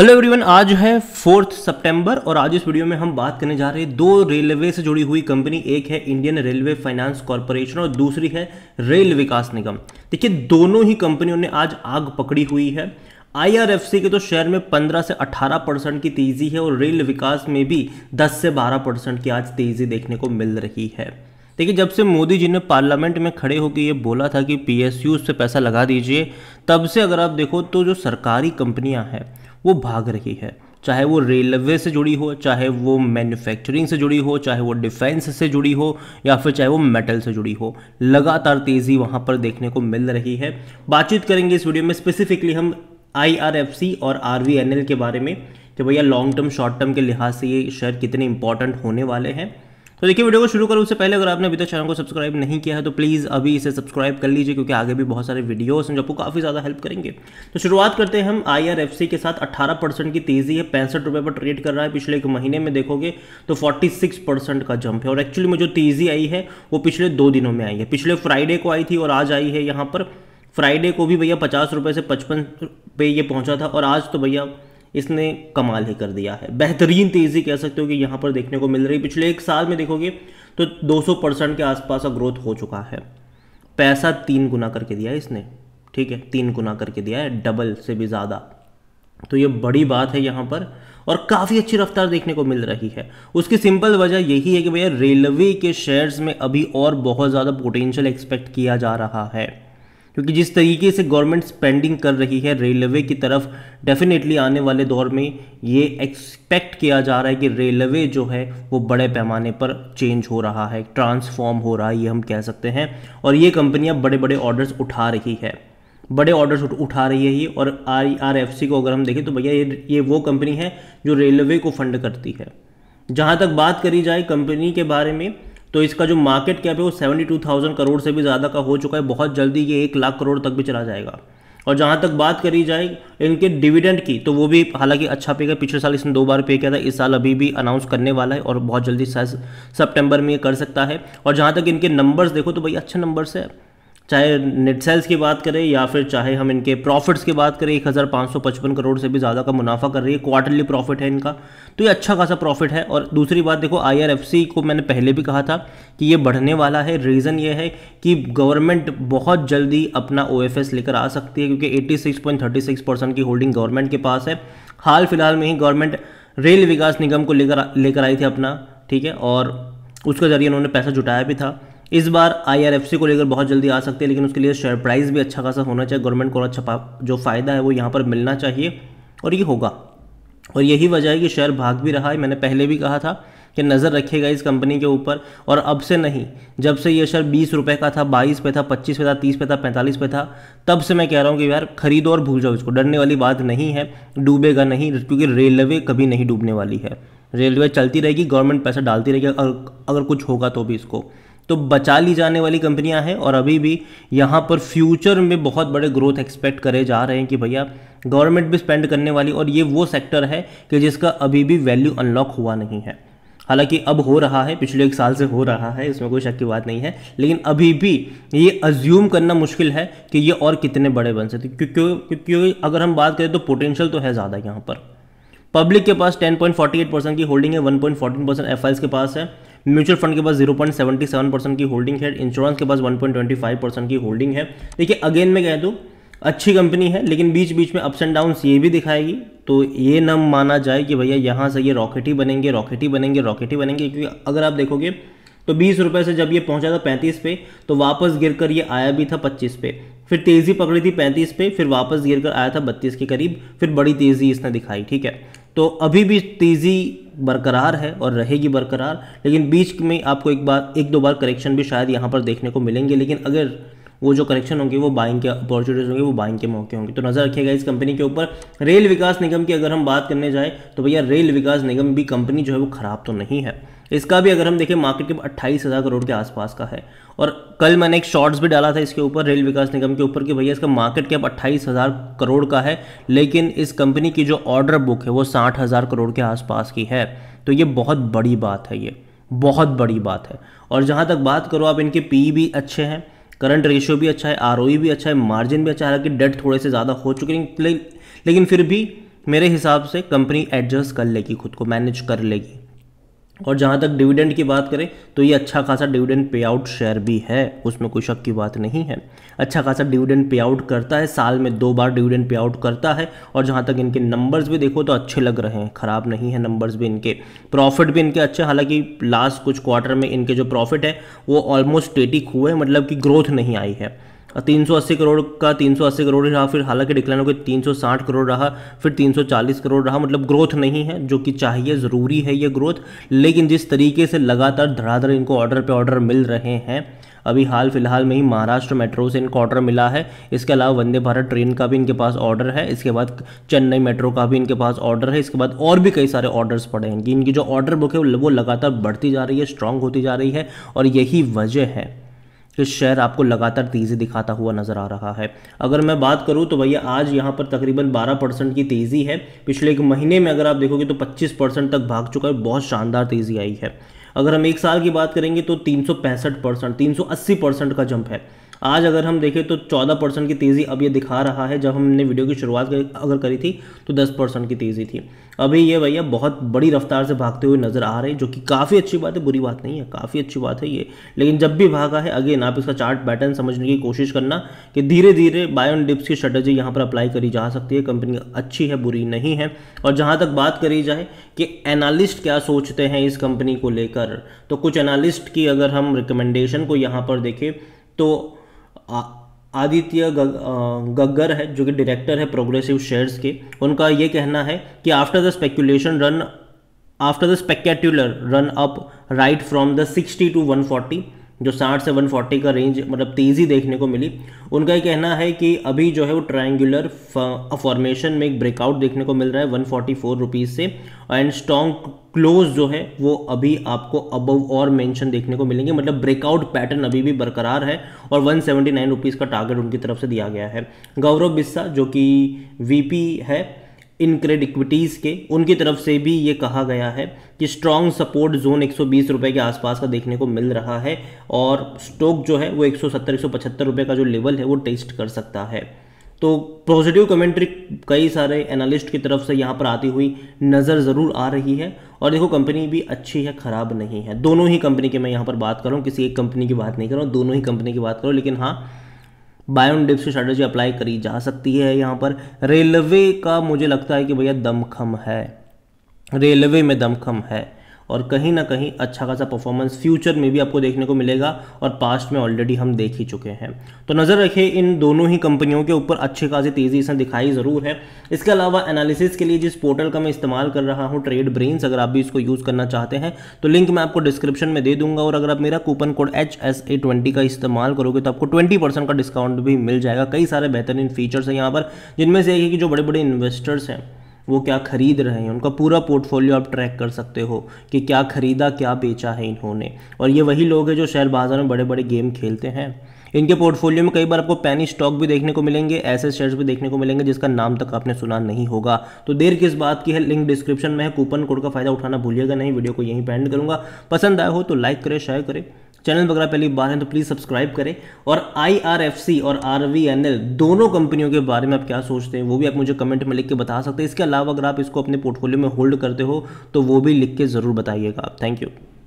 hello everyone आज है fourth सितंबर और आज इस वीडियो में हम बात करने जा रहे हैं दो रेलवे से जुड़ी हुई कंपनी एक है इंडियन रेलवे फाइनेंस कॉरपोरेशन और दूसरी है रेल विकास निगम देखिए दोनों ही कंपनियों ने आज आग पकड़ी हुई है आईआरएफसी के तो शेयर में 15 से 18 परसेंट की तेज़ी है और रेल विकास में भी 10 से 12 परसेंट की आज तेज़ी देखने को मिल रही है देखिए जब से मोदी जी ने पार्लियामेंट में खड़े होकर ये बोला था कि पीएसयू से पैसा लगा दीजिए तब से अगर आप देखो तो जो सरकारी कंपनियां हैं वो भाग रही है चाहे वो रेलवे से जुड़ी हो चाहे वो मैन्युफैक्चरिंग से जुड़ी हो चाहे वो डिफेंस से जुड़ी हो या फिर चाहे वो मेटल से जुड़ी हो लगातार तेज़ी वहाँ पर देखने को मिल रही है बातचीत करेंगे इस वीडियो में स्पेसिफिकली हम आई और आर के बारे में कि भैया लॉन्ग टर्म शॉर्ट टर्म के लिहाज से ये शेयर कितने इंपॉर्टेंट होने वाले हैं तो देखिए वीडियो को शुरू करूँ उससे पहले अगर आपने अभी तक चैनल को सब्सक्राइब नहीं किया है तो प्लीज़ अभी इसे सब्सक्राइब कर लीजिए क्योंकि आगे भी बहुत सारे वीडियोस हैं जो आपको काफ़ी ज़्यादा हेल्प करेंगे तो शुरुआत करते हैं हम आई के साथ अट्ठारह की तेज़ी है पैंसठ रुपये पर ट्रेड कर रहा है पिछले एक महीने में देखोगे तो फोर्टी का जंप है और एक्चुअली में जो तेज़ी आई है वो पिछले दो दिनों में आई है पिछले फ्राइडे को आई थी और आज आई है यहाँ पर फ्राइडे को भी भैया पचास रुपये से पचपन पे ये पहुँचा था और आज तो भैया इसने कमाल ही कर दिया है बेहतरीन तेज़ी कह सकते हो कि यहाँ पर देखने को मिल रही पिछले एक साल में देखोगे तो 200 परसेंट के आसपास का ग्रोथ हो चुका है पैसा तीन गुना करके दिया है इसने ठीक है तीन गुना करके दिया है डबल से भी ज़्यादा तो ये बड़ी बात है यहाँ पर और काफ़ी अच्छी रफ्तार देखने को मिल रही है उसकी सिंपल वजह यही है कि भैया रेलवे के शेयर्स में अभी और बहुत ज़्यादा पोटेंशियल एक्सपेक्ट किया जा रहा है क्योंकि जिस तरीके से गवर्नमेंट स्पेंडिंग कर रही है रेलवे की तरफ डेफिनेटली आने वाले दौर में ये एक्सपेक्ट किया जा रहा है कि रेलवे जो है वो बड़े पैमाने पर चेंज हो रहा है ट्रांसफॉर्म हो रहा है ये हम कह सकते हैं और ये कंपनियां बड़े बड़े ऑर्डर्स उठा रही है बड़े ऑर्डर्स उठा रही है ये और आई आर एफ सी को अगर हम देखें तो भैया ये ये वो कंपनी है जो रेलवे को फंड करती है जहाँ तक बात करी जाए कंपनी के बारे में तो इसका जो मार्केट कैप है वो सेवेंटी टू थाउजेंड करोड़ से भी ज़्यादा का हो चुका है बहुत जल्दी ये एक लाख करोड़ तक भी चला जाएगा और जहाँ तक बात करी जाए इनके डिविडेंड की तो वो भी हालांकि अच्छा पे किया पिछले साल इसने दो बार पे किया था इस साल अभी भी अनाउंस करने वाला है और बहुत जल्दी सेप्टेम्बर में ये कर सकता है और जहाँ तक इनके नंबर्स देखो तो भाई अच्छे नंबर्स है चाहे नेट सेल्स की बात करें या फिर चाहे हम इनके प्रॉफिट्स की बात करें एक हज़ार पाँच सौ पचपन करोड़ से भी ज़्यादा का मुनाफा कर रही है क्वार्टरली प्रॉफिट है इनका तो ये अच्छा खासा प्रॉफिट है और दूसरी बात देखो आईआरएफसी को मैंने पहले भी कहा था कि ये बढ़ने वाला है रीज़न ये है कि गवर्नमेंट बहुत जल्दी अपना ओ लेकर आ सकती है क्योंकि एट्टी की होल्डिंग गवर्नमेंट के पास है हाल फिलहाल में ही गवर्नमेंट रेल विकास निगम को लेकर लेकर आई थी अपना ठीक है और उसके ज़रिए उन्होंने पैसा जुटाया भी था इस बार आईआरएफसी को लेकर बहुत जल्दी आ सकते हैं लेकिन उसके लिए शेयर प्राइस भी अच्छा खासा होना चाहिए गवर्नमेंट को अच्छा जो फ़ायदा है वो यहाँ पर मिलना चाहिए और ये होगा और यही वजह है कि शेयर भाग भी रहा है मैंने पहले भी कहा था कि नज़र रखेगा इस कंपनी के ऊपर और अब से नहीं जब से ये शेयर बीस रुपये का था बाईस पे था पच्चीस पे था तीस पे था पैंतालीस पे था तब से मैं कह रहा हूँ कि यार खरीदो और भूल जाओ इसको डरने वाली बात नहीं है डूबेगा नहीं क्योंकि रेलवे कभी नहीं डूबने वाली है रेलवे चलती रहेगी गवर्नमेंट पैसा डालती रहेगी अगर कुछ होगा तो भी इसको तो बचा ली जाने वाली कंपनियां हैं और अभी भी यहाँ पर फ्यूचर में बहुत बड़े ग्रोथ एक्सपेक्ट करे जा रहे हैं कि भैया गवर्नमेंट भी स्पेंड करने वाली और ये वो सेक्टर है कि जिसका अभी भी वैल्यू अनलॉक हुआ नहीं है हालांकि अब हो रहा है पिछले एक साल से हो रहा है इसमें कोई शक की बात नहीं है लेकिन अभी भी ये अज्यूम करना मुश्किल है कि ये और कितने बड़े बन सकते क्योंकि क्यों, अगर हम बात करें तो पोटेंशियल तो है ज़्यादा यहाँ पर पब्लिक के पास 10.48 परसेंट की होल्डिंग है 1.14 परसेंट एफ के पास है म्यूचुअल फंड के पास 0.77 परसेंट की होल्डिंग है इंश्योरेंस के पास 1.25 परसेंट की होल्डिंग है देखिए अगेन मैं कह दूँ अच्छी कंपनी है लेकिन बीच बीच में अप्स एंड डाउन्स ये भी दिखाएगी तो ये न माना जाए कि भैया यहाँ से ये रॉकेट ही बनेंगे रॉकेट ही बनेंगे रॉकेट ही बनेंगे क्योंकि अगर आप देखोगे तो बीस रुपये से जब ये पहुंचा था पैंतीस पे तो वापस गिर कर ये आया भी था पच्चीस पे फिर तेज़ी पकड़ी थी पैंतीस पे फिर वापस गिर कर आया था बत्तीस के करीब फिर बड़ी तेज़ी इसने दिखाई ठीक है तो अभी भी तेज़ी बरकरार है और रहेगी बरकरार लेकिन बीच में आपको एक बार एक दो बार करेक्शन भी शायद यहाँ पर देखने को मिलेंगे लेकिन अगर वो जो करेक्शन होंगे वो बाइंग के अपॉर्चुनिटीज़ होंगे वो बाइंग के मौके होंगे तो नज़र रखिएगा इस कंपनी के ऊपर रेल विकास निगम की अगर हम बात करने जाए तो भैया रेल विकास निगम भी कंपनी जो है वो ख़राब तो नहीं है इसका भी अगर हम देखें मार्केट के अट्ठाईस हज़ार करोड़ के आसपास का है और कल मैंने एक शॉर्ट्स भी डाला था इसके ऊपर रेल विकास निगम के ऊपर कि भैया इसका मार्केट कैप अट्ठाईस हज़ार करोड़ का है लेकिन इस कंपनी की जो ऑर्डर बुक है वो साठ हज़ार करोड़ के आसपास की है तो ये बहुत बड़ी बात है ये बहुत बड़ी बात है और जहाँ तक बात करो आप इनके पी e भी अच्छे हैं करंट रेशियो भी अच्छा है आर e भी अच्छा है मार्जिन भी अच्छा है हालांकि डेट थोड़े से ज़्यादा हो चुके हैं लेकिन फिर भी मेरे हिसाब से कंपनी एडजस्ट कर लेगी खुद को मैनेज कर लेगी और जहाँ तक डिविडेंड की बात करें तो ये अच्छा खासा डिविडेंड पे आउट शेयर भी है उसमें कोई शक की बात नहीं है अच्छा खासा डिविडेंड पे आउट करता है साल में दो बार डिविडेंड पे आउट करता है और जहाँ तक इनके नंबर्स भी देखो तो अच्छे लग रहे हैं ख़राब नहीं है नंबर्स भी इनके प्रॉफिट भी इनके अच्छे हालांकि लास्ट कुछ क्वार्टर में इनके जो प्रॉफिट है वो ऑलमोस्ट स्टेटिक हुए मतलब कि ग्रोथ नहीं आई है 380 करोड़ का 380 करोड़ रहा फिर हालांकि डिक्लाइन सौ 360 करोड़ रहा फिर 340 करोड़ रहा मतलब ग्रोथ नहीं है जो कि चाहिए ज़रूरी है ये ग्रोथ लेकिन जिस तरीके से लगातार धड़ाधड़ इनको ऑर्डर पे ऑर्डर मिल रहे हैं अभी हाल फिलहाल में ही महाराष्ट्र मेट्रो से इनको ऑर्डर मिला है इसके अलावा वंदे भारत ट्रेन का भी इनके पास ऑर्डर है इसके बाद चेन्नई मेट्रो का भी इनके पास ऑर्डर है इसके बाद और भी कई सारे ऑर्डर्स पड़े हैं इनकी इनकी जो ऑर्डर बुक है वो लगातार बढ़ती जा रही है स्ट्रांग होती जा रही है और यही वजह है कि शेयर आपको लगातार तेज़ी दिखाता हुआ नज़र आ रहा है अगर मैं बात करूं तो भैया आज यहां पर तकरीबन 12 परसेंट की तेज़ी है पिछले एक महीने में अगर आप देखोगे तो 25 परसेंट तक भाग चुका है बहुत शानदार तेज़ी आई है अगर हम एक साल की बात करेंगे तो तीन परसेंट तीन परसेंट का जंप है आज अगर हम देखें तो चौदह परसेंट की तेज़ी अब ये दिखा रहा है जब हमने वीडियो की शुरुआत अगर करी थी तो दस परसेंट की तेज़ी थी अभी ये भैया बहुत बड़ी रफ्तार से भागते हुए नज़र आ रहे हैं जो कि काफ़ी अच्छी बात है बुरी बात नहीं है काफ़ी अच्छी बात है ये लेकिन जब भी भागा है अगेन आप इसका चार्ट पैटर्न समझने की कोशिश करना कि धीरे धीरे बायोन डिप्स की स्ट्रेटेजी यहाँ पर अप्लाई करी जा सकती है कंपनी अच्छी है बुरी नहीं है और जहाँ तक बात करी जाए कि एनालिस्ट क्या सोचते हैं इस कंपनी को लेकर तो कुछ एनालिस्ट की अगर हम रिकमेंडेशन को यहाँ पर देखें तो आदित्य गग्गर है जो कि डायरेक्टर है प्रोग्रेसिव शेयर्स के उनका ये कहना है कि after the speculation run after the spectacular run up right from the 60 to 140 जो 60 से 140 का रेंज मतलब तेज़ी देखने को मिली उनका ये कहना है कि अभी जो है वो ट्रायंगुलर फॉर्मेशन में एक ब्रेकआउट देखने को मिल रहा है वन फोर्टी से एंड स्ट्रॉन्ग क्लोज जो है वो अभी आपको अबव और मेंशन देखने को मिलेंगे मतलब ब्रेकआउट पैटर्न अभी भी बरकरार है और वन सेवेंटी का टारगेट उनकी तरफ से दिया गया है गौरव बिस्सा जो कि वी है क्रेड इक्विटीज़ के उनकी तरफ से भी ये कहा गया है कि स्ट्रॉन्ग सपोर्ट जोन 120 रुपए के आसपास का देखने को मिल रहा है और स्टॉक जो है वो 170 सौ रुपए का जो लेवल है वो टेस्ट कर सकता है तो पॉजिटिव कमेंट्री कई सारे एनालिस्ट की तरफ से यहाँ पर आती हुई नज़र ज़रूर आ रही है और देखो कंपनी भी अच्छी है ख़राब नहीं है दोनों ही कंपनी की मैं यहाँ पर बात करूँ किसी एक कंपनी की बात नहीं करूँ दोनों ही कंपनी की बात करूँ लेकिन हाँ बायोन डिप्स की अप्लाई करी जा सकती है यहाँ पर रेलवे का मुझे लगता है कि भैया दमखम है रेलवे में दमखम है और कहीं ना कहीं अच्छा खासा परफॉर्मेंस फ्यूचर में भी आपको देखने को मिलेगा और पास्ट में ऑलरेडी हम देख ही चुके हैं तो नज़र रखें इन दोनों ही कंपनियों के ऊपर अच्छी खासी तेज़ी से दिखाई ज़रूर है इसके अलावा एनालिसिस के लिए जिस पोर्टल का मैं इस्तेमाल कर रहा हूँ ट्रेड ब्रेन्स अगर आप भी इसको यूज़ करना चाहते हैं तो लिंक मैं आपको डिस्क्रिप्शन में दे दूंगा और अगर आप मेरा coupon code H S A twenty का इस्तेमाल करोगे तो आपको ट्वेंटी परसेंट का डिस्काउंट भी मिल जाएगा कई सारे बेहतरीन फीचर्स हैं यहाँ पर जिनमें से एक है कि जो बड़े बड़े इन्वेस्टर्स हैं वो क्या ख़रीद रहे हैं उनका पूरा पोर्टफोलियो आप ट्रैक कर सकते हो कि क्या ख़रीदा क्या बेचा है इन्होंने और ये वही लोग हैं जो शेयर बाज़ार में बड़े बड़े गेम खेलते हैं इनके पोर्टफोलियो में कई बार आपको पैनी स्टॉक भी देखने को मिलेंगे ऐसे शेयर्स भी देखने को मिलेंगे जिसका नाम तक आपने सुना नहीं होगा तो देर किस बात की है लिंक डिस्क्रिप्शन में है कूपन कोड का फायदा उठाना भूलिएगा नहीं वीडियो को यहीं पैंड एंड करूंगा पसंद आया हो तो लाइक करें शेयर करें चैनल वगैरह पहली बार है तो प्लीज़ सब्सक्राइब करें और आई और आर दोनों कंपनियों के बारे में आप क्या सोचते हैं वो भी आप मुझे कमेंट में लिख के बता सकते हैं इसके अलावा अगर आप इसको अपने पोर्टफोलियो में होल्ड करते हो तो वो भी लिख के ज़रूर बताइएगा आप थैंक यू